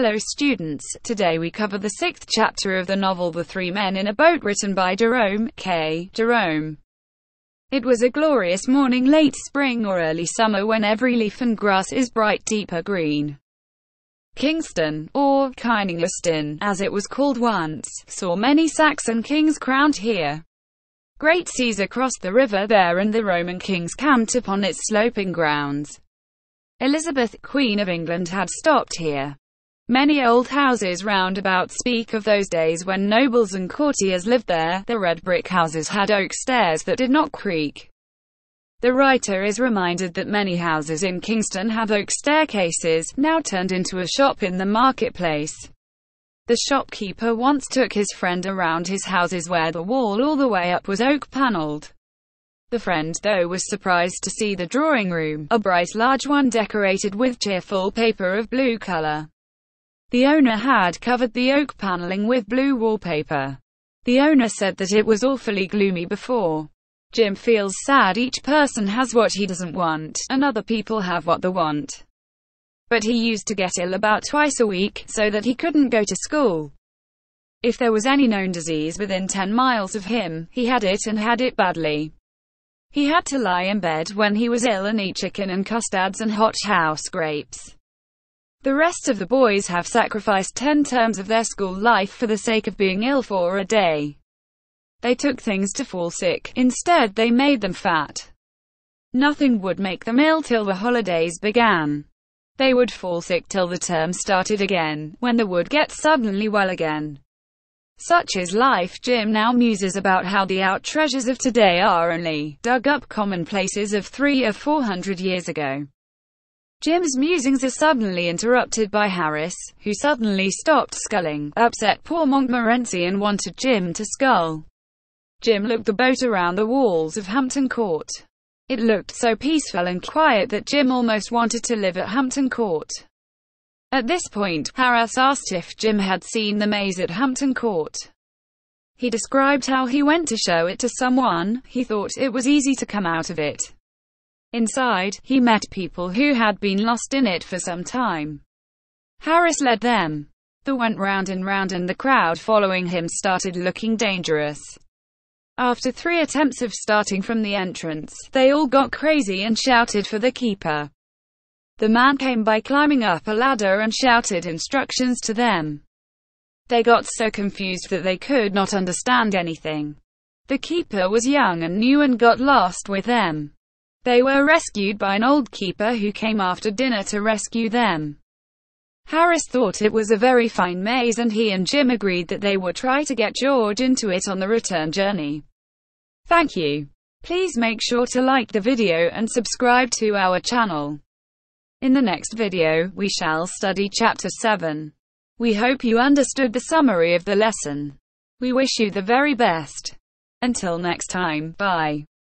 Fellow students, today we cover the sixth chapter of the novel The Three Men in a Boat written by Jerome K. Jerome. It was a glorious morning late spring or early summer when every leaf and grass is bright deeper green. Kingston, or Kyningleston, as it was called once, saw many Saxon kings crowned here. Great Caesar crossed the river there and the Roman kings camped upon its sloping grounds. Elizabeth, Queen of England had stopped here. Many old houses roundabout speak of those days when nobles and courtiers lived there. The red brick houses had oak stairs that did not creak. The writer is reminded that many houses in Kingston have oak staircases, now turned into a shop in the marketplace. The shopkeeper once took his friend around his houses where the wall all the way up was oak panelled. The friend, though, was surprised to see the drawing room, a bright large one decorated with cheerful paper of blue colour. The owner had covered the oak paneling with blue wallpaper. The owner said that it was awfully gloomy before. Jim feels sad each person has what he doesn't want, and other people have what they want. But he used to get ill about twice a week, so that he couldn't go to school. If there was any known disease within 10 miles of him, he had it and had it badly. He had to lie in bed when he was ill and eat chicken and custards and hot house grapes. The rest of the boys have sacrificed 10 terms of their school life for the sake of being ill for a day. They took things to fall sick, instead they made them fat. Nothing would make them ill till the holidays began. They would fall sick till the term started again, when they would get suddenly well again. Such is life. Jim now muses about how the out treasures of today are only dug up commonplaces of three or four hundred years ago. Jim's musings are suddenly interrupted by Harris, who suddenly stopped sculling, upset poor Montmorency and wanted Jim to scull. Jim looked the boat around the walls of Hampton Court. It looked so peaceful and quiet that Jim almost wanted to live at Hampton Court. At this point, Harris asked if Jim had seen the maze at Hampton Court. He described how he went to show it to someone, he thought it was easy to come out of it. Inside, he met people who had been lost in it for some time. Harris led them. They went round and round and the crowd following him started looking dangerous. After three attempts of starting from the entrance, they all got crazy and shouted for the keeper. The man came by climbing up a ladder and shouted instructions to them. They got so confused that they could not understand anything. The keeper was young and new and got lost with them. They were rescued by an old keeper who came after dinner to rescue them. Harris thought it was a very fine maze and he and Jim agreed that they would try to get George into it on the return journey. Thank you. Please make sure to like the video and subscribe to our channel. In the next video, we shall study chapter 7. We hope you understood the summary of the lesson. We wish you the very best. Until next time, bye.